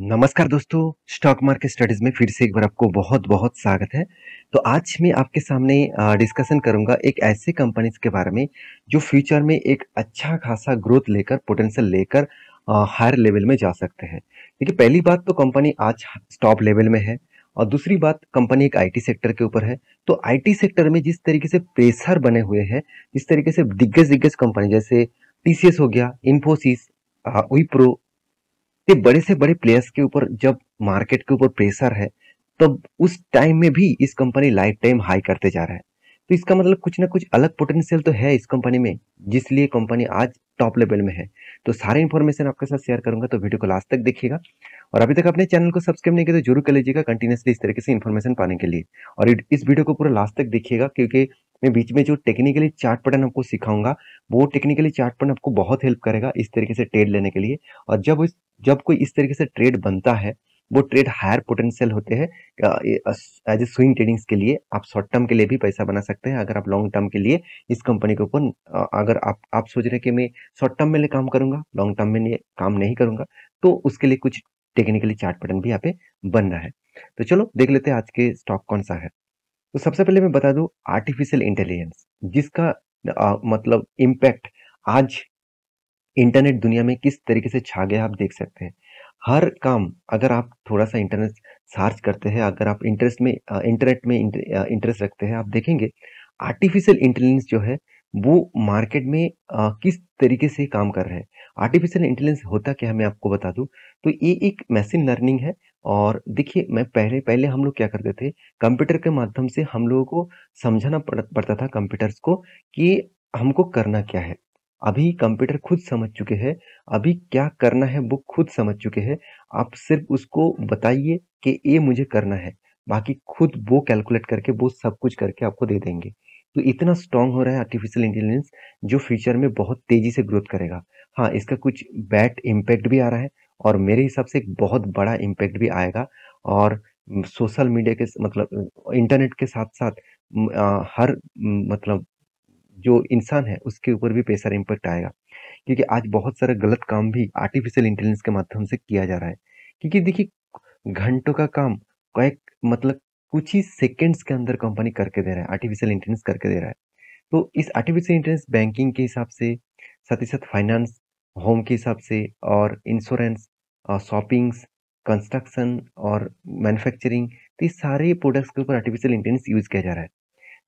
नमस्कार दोस्तों stock market studies में फिर से एक बार आपको बहुत बहुत स्वागत है तो आज मैं आपके सामने डिस्कशन करूंगा एक ऐसे कंपनीज के बारे में जो फ्यूचर में एक अच्छा खासा ग्रोथ लेकर पोटेंशियल लेकर हायर लेवल में जा सकते हैं देखिए पहली बात तो कंपनी आज स्टॉप लेवल में है और दूसरी बात कंपनी एक आईटी सेक्टर के ऊपर है तो आईटी सेक्टर में जिस तरीके से प्रेशर बने हुए हैं जिस तरीके से दिग्गज दिग्गज कंपनी जैसे टीसीएस हो गया इन्फोसिस विप्रो कि बड़े से बड़े प्लेयर्स के ऊपर जब मार्केट के ऊपर प्रेशर है तब तो उस टाइम में भी इस कंपनी लाइफ टाइम हाई करते जा रहा है तो इसका मतलब कुछ ना कुछ अलग पोटेंशियल तो है इस कंपनी में जिसलिए कंपनी आज टॉप लेवल में है तो सारे इन्फॉर्मेशन आपके साथ शेयर करूंगा तो वीडियो को लास्ट तक देखिएगा और अभी तक अपने चैनल को सब्सक्राइब नहीं किया तो जरूर कर लीजिएगा कंटिन्यूसली इस तरीके से इन्फॉर्मेशन पाने के लिए और इस वीडियो को पूरा लास्ट तक देखिएगा क्योंकि मैं बीच में जो टेक्निकली चार्ट पैटर्न आपको सिखाऊंगा वो टेक्निकली चार्ट पैटर्न आपको बहुत हेल्प करेगा इस तरीके से ट्रेड लेने के लिए और जब जब कोई इस तरीके से ट्रेड बनता है वो ट्रेड हायर पोटेंशियल होते हैं एज ए स्विंग ट्रेडिंग्स के लिए आप शॉर्ट टर्म के लिए भी पैसा बना सकते हैं अगर आप लॉन्ग टर्म के लिए इस कंपनी के ऊपर अगर आप आप सोच रहे हैं कि मैं शॉर्ट टर्म में लिए काम करूंगा लॉन्ग टर्म में काम नहीं करूंगा तो उसके लिए कुछ टेक्निकली चार्ट पैटर्न भी यहाँ पे बन रहा है तो चलो देख लेते हैं आज के स्टॉक कौन सा है तो सबसे पहले मैं बता दू आर्टिफिशियल इंटेलिजेंस जिसका आ, मतलब इम्पैक्ट आज इंटरनेट दुनिया में किस तरीके से छा गया आप देख सकते हैं हर काम अगर आप थोड़ा सा इंटरनेट सर्च करते हैं अगर आप इंटरेस्ट में इंटरनेट में इंटरेस्ट रखते हैं आप देखेंगे आर्टिफिशियल इंटेलिजेंस जो है वो मार्केट में आ, किस तरीके से काम कर रहे हैं आर्टिफिशियल इंटेलिजेंस होता क्या है मैं आपको बता दूं तो ये एक मशीन लर्निंग है और देखिए मैं पहले पहले हम लोग क्या करते थे कंप्यूटर के माध्यम से हम लोगों को समझाना पड़ता था कंप्यूटर्स को कि हमको करना क्या है अभी कंप्यूटर खुद समझ चुके हैं अभी क्या करना है बुक खुद समझ चुके हैं आप सिर्फ उसको बताइए कि ये मुझे करना है बाकी खुद वो कैलकुलेट करके वो सब कुछ करके आपको दे देंगे तो इतना स्ट्रांग हो रहा है आर्टिफिशियल इंटेलिजेंस जो फ्यूचर में बहुत तेज़ी से ग्रोथ करेगा हाँ इसका कुछ बैड इम्पैक्ट भी आ रहा है और मेरे हिसाब से एक बहुत बड़ा इम्पैक्ट भी आएगा और सोशल मीडिया के मतलब इंटरनेट के साथ साथ आ, हर मतलब जो इंसान है उसके ऊपर भी पैसा इम्पैक्ट आएगा क्योंकि आज बहुत सारा गलत काम भी आर्टिफिशियल इंटेलिजेंस के माध्यम से किया जा रहा है क्योंकि देखिए घंटों का काम कैक मतलब कुछ ही सेकेंड्स के अंदर कंपनी करके दे रहा है आर्टिफिशियल इंटेलिजेंस करके दे रहा है तो इस आर्टिफिशियल इंटेलिजेंस बैंकिंग के हिसाब से साथ ही साथ फाइनेंस होम के हिसाब से और इंश्योरेंस शॉपिंग्स कंस्ट्रक्शन और मैन्युफैक्चरिंग तो ये सारे प्रोडक्ट्स के ऊपर आर्टिफिशियल इंटेलिजेंस यूज़ किया जा रहा है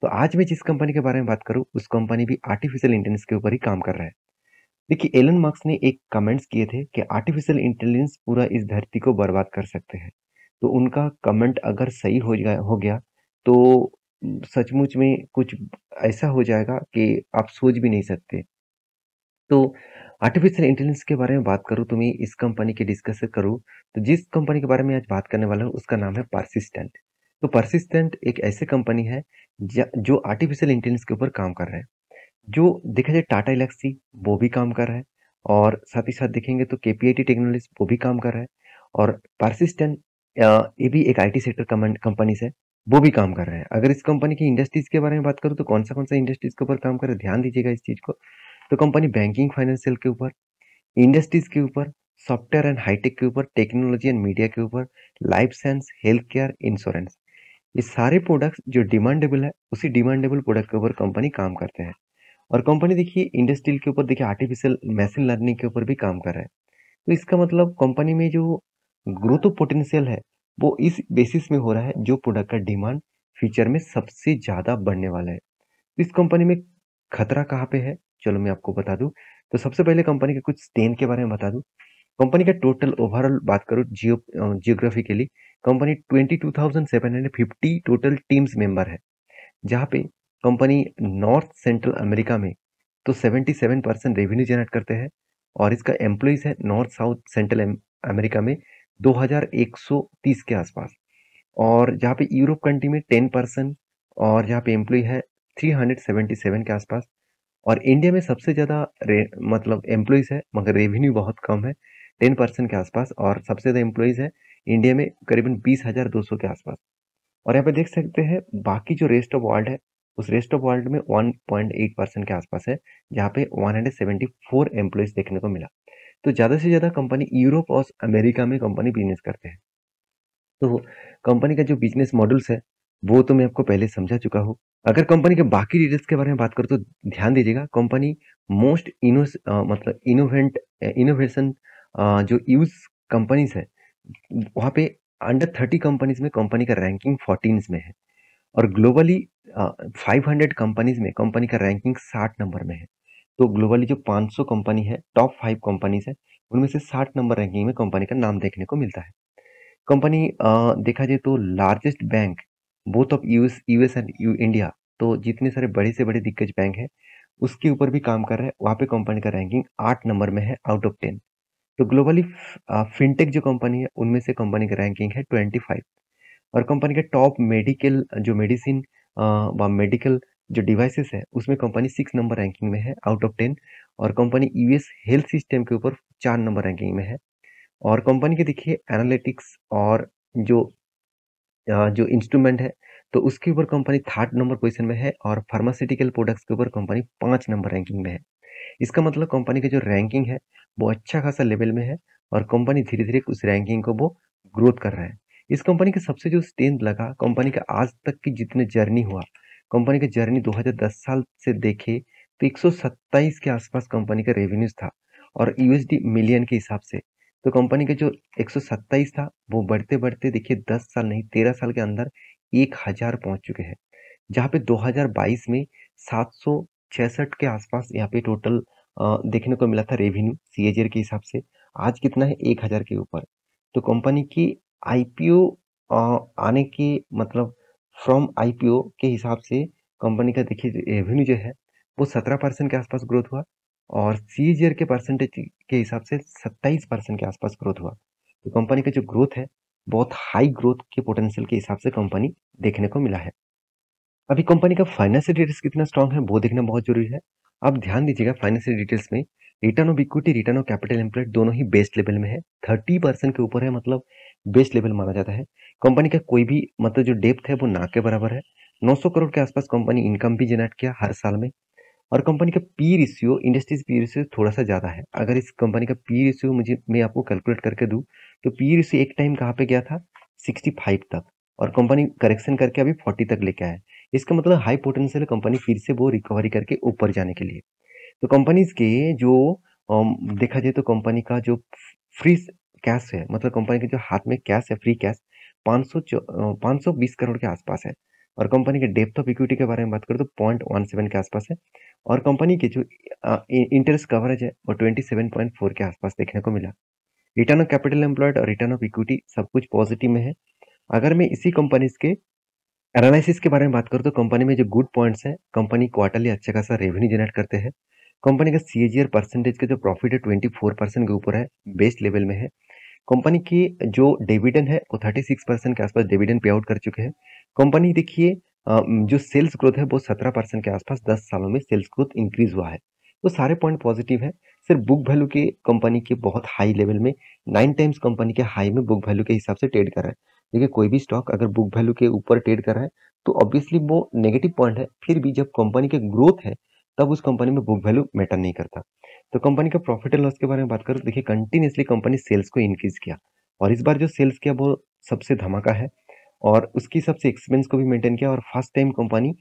तो आज मैं जिस कंपनी के बारे में बात करूँ उस कंपनी भी आर्टिफिशियल इंटेलिजेंस के ऊपर ही काम कर रहा है देखिए एलन मार्क्स ने एक कमेंट्स किए थे कि आर्टिफिशियल इंटेलिजेंस पूरा इस धरती को बर्बाद कर सकते हैं तो उनका कमेंट अगर सही हो गया हो गया तो सचमुच में कुछ ऐसा हो जाएगा कि आप सोच भी नहीं सकते तो आर्टिफिशियल इंटेलिजेंस के बारे में बात करूँ तो मैं इस कंपनी के डिस्कस करूँ तो जिस कंपनी के बारे में आज बात करने वाला हूँ उसका नाम है पार्सिस्टेंट तो परसिस्टेंट एक ऐसे कंपनी है जो आर्टिफिशियल इंटेलिजेंस के ऊपर काम कर रहे हैं जो देखा जाए टाटा इलेक्सी वो भी काम कर रहा है और साथ ही साथ देखेंगे तो के पी टेक्नोलॉजी वो भी काम कर रहा है और परसिस्टेंट ये भी एक आईटी सेक्टर कंपनीज है वो भी काम कर रहे हैं अगर इस कंपनी की इंडस्ट्रीज के बारे में बात करूँ तो कौन सा कौन सा इंडस्ट्रीज के ऊपर काम कर रहे ध्यान दीजिएगा इस चीज़ को तो कंपनी बैंकिंग फाइनेंशियल के ऊपर इंडस्ट्रीज के ऊपर सॉफ्टवेयर एंड हाईटेक के ऊपर टेक्नोलॉजी एंड मीडिया के ऊपर life science health care insurance ये सारे प्रोडक्ट्स जो डिमांडेबल है उसी डिमांडेबल प्रोडक्ट के ऊपर कंपनी काम करते हैं और कंपनी देखिए इंडस्ट्रील के ऊपर देखिए आर्टिफिशियल मशीन लर्निंग के ऊपर भी काम कर रहा है तो इसका मतलब कंपनी में जो ग्रोथ पोटेंशियल है वो इस बेसिस में हो रहा है जो प्रोडक्ट का डिमांड फ्यूचर में सबसे ज़्यादा बढ़ने वाला है तो इस कंपनी में खतरा कहाँ पे है चलो मैं आपको बता दूँ तो सबसे पहले कंपनी के कुछ स्टेन के बारे में बता दूँ कंपनी का टोटल ओवरऑल बात करो geo geographically company 22,750 total teams member है जहाँ पे कंपनी नॉर्थ सेंट्रल अमेरिका में तो 77 परसेंट रेवेन्यू जनरेट करते हैं और इसका एम्प्लॉयज़ है नॉर्थ साउथ सेंट्रल अमेरिका में 2130 के आसपास और जहाँ पे यूरोप कंट्री में 10 परसेंट और जहाँ पे एम्प्लॉय है 377 के आसपास और इंडिया में सबसे ज़्यादा मतलब एम्प्लॉयज़ है मगर रेवेन्यू बहुत कम है टेन परसेंट के आसपास और सबसे ज़्यादा एम्प्लॉयज़ है इंडिया में करीबन बीस हज़ार दो सौ के आसपास और यहाँ पे देख सकते हैं बाकी जो रेस्ट ऑफ वर्ल्ड है उस रेस्ट ऑफ वर्ल्ड में वन पॉइंट एट परसेंट के आसपास है जहाँ पे one hundred seventy four employees देखने को मिला तो ज़्यादा से ज़्यादा कंपनी यूरोप और अमेरिका में कंपनी बिजनेस करते हैं तो कंपनी का जो बिजनेस मॉडल्स है वो तो मैं आपको पहले समझा चुका हूँ अगर कंपनी के बाकी डिटेल्स के बारे में बात करूँ तो ध्यान दीजिएगा कंपनी मोस्ट इनो मतलब इनोवेंट इनोवेशन जो यूज कंपनीज है वहाँ पे अंडर थर्टी कंपनीज में कंपनी का रैंकिंग फोर्टीन्स में है और ग्लोबली फाइव हंड्रेड कंपनीज में कंपनी का रैंकिंग साठ नंबर में है तो ग्लोबली जो पाँच सौ कंपनी है टॉप फाइव कंपनीज है उनमें से साठ नंबर रैंकिंग में कंपनी का नाम देखने को मिलता है कंपनी देखा जाए तो largest bank both of US US and U India तो जितने सारे बड़े से बड़े दिग्गज बैंक हैं उसके ऊपर भी काम कर रहे हैं वहाँ पे कंपनी का रैंकिंग आठ नंबर में है आउट ऑफ टेन तो ग्लोबली फिनटेक जो कंपनी है उनमें से कंपनी की रैंकिंग है ट्वेंटी फाइव और कंपनी के टॉप मेडिकल जो मेडिसिन व मेडिकल जो डिवाइसेस है उसमें कंपनी सिक्स नंबर रैंकिंग में है आउट ऑफ टेन और कंपनी यूएस हेल्थ सिस्टम के ऊपर चार नंबर रैंकिंग में है और कंपनी के देखिए एनालिटिक्स और जो जो इंस्ट्रूमेंट है तो उसके ऊपर कंपनी थर्ड नंबर पोजीशन में है और फार्मास्यूटिकल प्रोडक्ट्स के ऊपर कंपनी पाँच नंबर रैंकिंग में है इसका मतलब कंपनी की जो रैंकिंग है वो अच्छा खासा लेवल में है और कंपनी धीरे धीरे उस रैंकिंग को वो ग्रोथ कर रहा है इस कंपनी के सबसे जो स्टेंथ लगा कंपनी का आज तक की जितने जर्नी हुआ कंपनी का जर्नी 2010 साल से देखे तो एक के आसपास कंपनी का रेवेन्यूज था और यूएसडी मिलियन के हिसाब से तो कंपनी का जो एक था वो बढ़ते बढ़ते देखिए 10 साल नहीं 13 साल के अंदर एक हज़ार चुके हैं जहाँ पे 2022 में सात के आसपास यहाँ पे टोटल देखने को मिला था रेवेन्यू सी के हिसाब से आज कितना है एक हज़ार के ऊपर तो कंपनी की आईपीओ आने के मतलब फ्रॉम आईपीओ के हिसाब से कंपनी का देखिए रेवेन्यू जो है वो सत्रह परसेंट के आसपास ग्रोथ हुआ और सी के परसेंटेज के हिसाब से सत्ताईस परसेंट के आसपास ग्रोथ हुआ तो कंपनी का जो ग्रोथ है बहुत हाई ग्रोथ के पोटेंशियल के हिसाब से कंपनी देखने को मिला है अभी कंपनी का फाइनेंशियल डिटेल्स कितना स्ट्रॉन्ग है वो देखना बहुत जरूरी है आप ध्यान दीजिएगा फाइनेंशियल डिटेल्स में return of equity return of capital employed दोनों ही बेस्ट लेवल में है थर्टी परसेंट के ऊपर है मतलब बेस्ट लेवल माना जाता है कंपनी का कोई भी मतलब जो डेप्थ है वो ना के बराबर है 900 करोड़ के आसपास कंपनी इनकम भी जनरेट किया हर साल में और कंपनी का P ratio industries P ratio थोड़ा सा ज़्यादा है अगर इस कंपनी का पी रेशियो मुझे मैं आपको कैलकुलेट करके दूँ तो पी रेशियो एक टाइम कहाँ पे गया था 65 तक और कंपनी करेक्शन करके अभी फोर्टी तक लेके आए इसका मतलब हाई पोटेंशियल कंपनी फिर से वो रिकवरी करके ऊपर जाने के लिए तो कंपनीज के जो देखा जाए तो कंपनी का जो फ्री कैश है मतलब कंपनी के जो हाथ में कैश है फ्री कैश पाँच सौ पाँच सौ बीस करोड़ के आसपास है और कंपनी के डेप्थ ऑफ इक्विटी के बारे में बात करें तो पॉइंट वन सेवन के आसपास है और कंपनी के जो इंटरेस्ट कवरेज है वो ट्वेंटी सेवन पॉइंट फोर के आसपास देखने को मिला रिटर्न ऑफ कैपिटल एम्प्लॉयड और रिटर्न ऑफ इक्विटी सब कुछ पॉजिटिव में है अगर मैं इसी कंपनीज के एनालिसिस के बारे में बात करूँ तो कंपनी में जो गुड पॉइंट्स हैं कंपनी क्वार्टरली अच्छा खासा रेवेन्यू जनरेट करते हैं कंपनी का सी परसेंटेज का जो प्रॉफिट है ट्वेंटी फोर परसेंट के ऊपर है बेस्ट लेवल में है कंपनी की जो डिविडेंड है वो थर्टी सिक्स परसेंट के आसपास डिविडेंड पे आउट कर चुके हैं कंपनी देखिए जो सेल्स ग्रोथ है वो सत्रह परसेंट के आसपास दस सालों में सेल्स ग्रोथ इंक्रीज हुआ है तो सारे पॉइंट पॉजिटिव है सिर्फ बुक वैल्यू के कंपनी के बहुत हाई लेवल में नाइन टाइम्स कंपनी के हाई में बुक वैल्यू के हिसाब से ट्रेड कर रहा है देखिए कोई भी स्टॉक अगर बुक वैल्यू के ऊपर ट्रेड कर रहा है तो ऑब्वियसली वो नेगेटिव पॉइंट है फिर भी जब कंपनी के ग्रोथ है तब उस कंपनी में बुक वैल्यू मैटर नहीं करता तो कंपनी का प्रॉफिट एंड लॉस के बारे में बात करो देखिए कंटिन्यूसली कंपनी सेल्स को इंक्रीज किया और इस बार जो सेल्स किया वो सबसे धमाका है और उसकी सबसे एक्सपेंस को भी मेंटेन किया और फर्स्ट टाइम कंपनी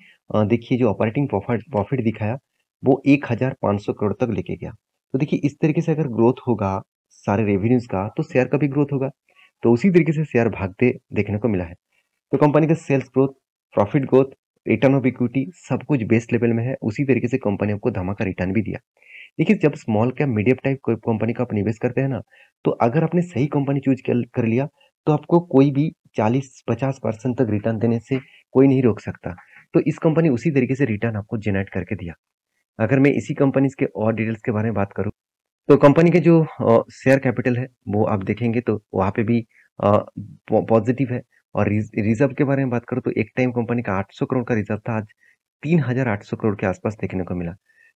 देखिए जो ऑपरेटिंग प्रॉफिट प्रॉफिट दिखाया वो एक हज़ार पाँच सौ करोड़ तक लेके गया तो देखिए इस तरीके से अगर ग्रोथ होगा सारे रेवेन्यूज़ का तो शेयर का भी ग्रोथ होगा तो उसी तरीके से शेयर भागते देखने को मिला है तो कंपनी का sales growth profit growth return of equity सब कुछ बेस्ट लेवल में है उसी तरीके से कंपनी आपको धमाका रिटर्न भी दिया देखिए जब small cap medium type company का आप निवेश करते हैं ना तो अगर आपने सही कंपनी चूज कर लिया तो आपको कोई भी 40-50 परसेंट तक रिटर्न देने से कोई नहीं रोक सकता तो इस कंपनी उसी तरीके से रिटर्न आपको जेनरेट करके दिया अगर मैं इसी कंपनीज के और डिटेल्स के बारे में बात करूँ तो कंपनी के जो शेयर कैपिटल है वो आप देखेंगे तो वहाँ पे भी पॉजिटिव है और रिजर्व के बारे में बात करो तो एक टाइम कंपनी का 800 करोड़ का रिजर्व था आज 3,800 करोड़ के आसपास देखने को मिला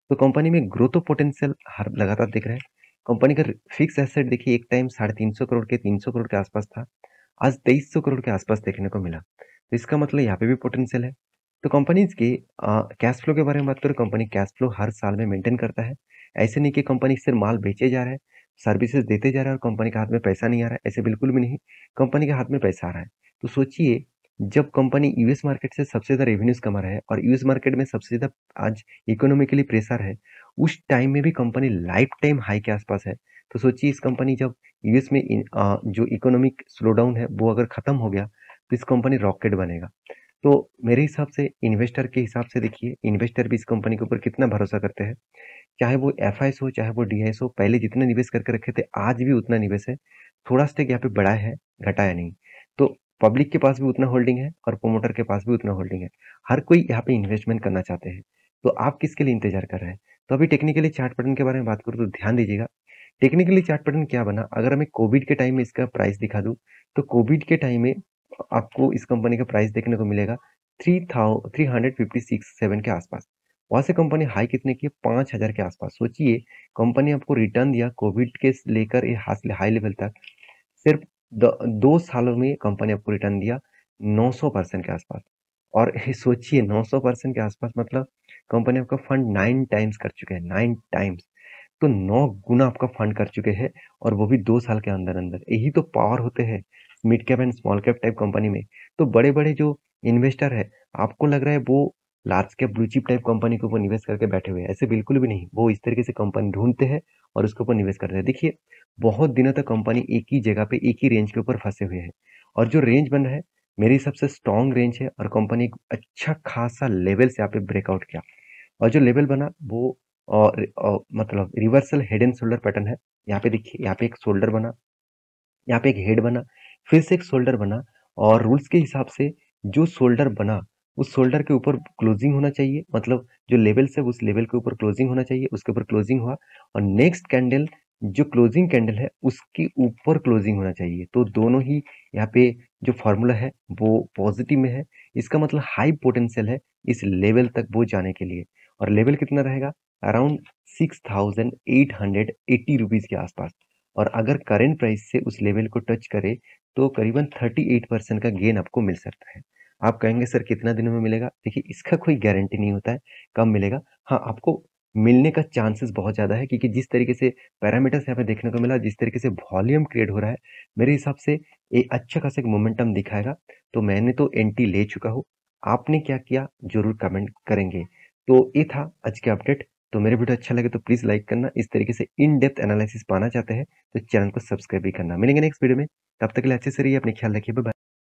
तो कंपनी में ग्रोथ ऑफ पोटेंशियल हर लगातार दिख रहा है कंपनी का फिक्स एसेट देखिए एक टाइम साढ़े तीन सौ करोड़ के तीन सौ करोड़ के आसपास था आज तेईस सौ करोड़ के आसपास देखने को मिला तो इसका मतलब यहाँ पे भी पोटेंशियल है तो कंपनीज के कैश फ्लो के बारे में बात करो कंपनी कैश फ्लो हर साल में मेंटेन करता है ऐसे नहीं कि कंपनी सिर्फ माल बेचे जा रहा है सर्विसेज देते जा रहा है और कंपनी के हाथ में पैसा नहीं आ रहा है ऐसे बिल्कुल भी नहीं कंपनी के हाथ में पैसा आ रहा है तो सोचिए जब कंपनी यूएस मार्केट से सबसे ज़्यादा रेवेन्यूज कमा रहा है और यूएस मार्केट में सबसे ज़्यादा आज इकोनॉमिकली प्रेशर है उस टाइम में भी कंपनी लाइफ टाइम हाई के आसपास है तो सोचिए इस कंपनी जब यूएस में जो इकोनॉमिक स्लो डाउन है वो अगर ख़त्म हो गया तो इस कंपनी रॉकेट बनेगा तो मेरे हिसाब से इन्वेस्टर के हिसाब से देखिए इन्वेस्टर भी इस कंपनी के ऊपर कितना भरोसा करते हैं चाहे वो एफ हो चाहे वो डी हो पहले जितने निवेश करके रखे थे आज भी उतना निवेश है थोड़ा स्टेक यहाँ पे बढ़ाया है घटाया नहीं तो पब्लिक के पास भी उतना होल्डिंग है और प्रोमोटर के पास भी उतना होल्डिंग है हर कोई यहाँ पे इन्वेस्टमेंट करना चाहते हैं तो आप किसके लिए इंतजार कर रहे हैं तो अभी टेक्निकली चार्ट पैटर्न के बारे में बात करूँ तो ध्यान दीजिएगा टेक्निकली चार्ट पैटर्न क्या बना अगर हमें कोविड के टाइम में इसका प्राइस दिखा दूँ तो कोविड के टाइम में आपको इस कंपनी का प्राइस देखने को मिलेगा three thou three hundred fifty six seven के आसपास वहाँ से कंपनी हाई कितने की पाँच हज़ार के आसपास सोचिए कंपनी आपको रिटर्न दिया कोविड के लेकर ये हाई लेवल तक सिर्फ दो सालों में कंपनी आपको रिटर्न दिया सौ परसेंट के आसपास और सोचिए सौ परसेंट के आसपास मतलब कंपनी आपका फंड नाइन टाइम्स कर चुके हैं नाइन टाइम्स तो नौ गुना आपका फंड कर चुके हैं और वो भी दो साल के अंदर अंदर यही तो पावर होते हैं mid cap and small cap type company में तो बड़े बड़े जो इन्वेस्टर है आपको लग रहा है वो large cap blue chip type company के ऊपर निवेश करके बैठे हुए हैं ऐसे बिल्कुल भी नहीं वो इस तरीके से कंपनी ढूंढते हैं और उसके ऊपर निवेश करते हैं देखिए बहुत दिनों तक कंपनी एक ही जगह पे एक ही रेंज के ऊपर फंसे हुए हैं और जो रेंज बन रहा है मेरे हिसाब से स्ट्रॉन्ग रेंज है और कंपनी एक अच्छा खासा लेवल से यहाँ पे ब्रेकआउट किया और जो लेवल बना वो और, और मतलब reversal head and shoulder pattern है यहाँ पे देखिए यहाँ पे एक शोल्डर बना यहाँ पे एक हेड बना फिर से एक शोल्डर बना और रूल्स के हिसाब से जो शोल्डर बना उस शोल्डर के ऊपर क्लोजिंग होना चाहिए मतलब जो लेवल है उस लेवल के ऊपर क्लोजिंग होना चाहिए उसके ऊपर क्लोजिंग हुआ और नेक्स्ट कैंडल जो क्लोजिंग कैंडल है उसके ऊपर क्लोजिंग होना चाहिए तो दोनों ही यहाँ पे जो फॉर्मूला है वो पॉजिटिव में है इसका मतलब हाई पोटेंशियल है इस लेवल तक वो जाने के लिए और लेवल कितना रहेगा around six thousand eight hundred eighty rupees के आसपास और अगर करेंट प्राइस से उस लेवल को टच करे तो करीबन थर्टी एट परसेंट का गेन आपको मिल सकता है आप कहेंगे सर कितना दिनों में मिलेगा देखिए इसका कोई गारंटी नहीं होता है कब मिलेगा हाँ आपको मिलने का चांसेस बहुत ज़्यादा है क्योंकि जिस तरीके से पैरामीटर्स यहाँ पे देखने को मिला जिस तरीके से वॉल्यूम क्रिएट हो रहा है मेरे हिसाब से एक अच्छा खासा एक मोमेंटम दिखाएगा तो मैंने तो एंटी ले चुका हूँ आपने क्या किया जरूर कमेंट करेंगे तो ये था आज के अपडेट तो मेरे वीडियो अच्छा लगे तो प्लीज़ लाइक करना इस तरीके से इन डेप्थ एनालिसिस पाना चाहते हैं तो चैनल को सब्सक्राइब भी करना मिलेंगे नेक्स्ट वीडियो में तब तक के लिए अच्छे से रहिए अपने ख्याल रखिए बाय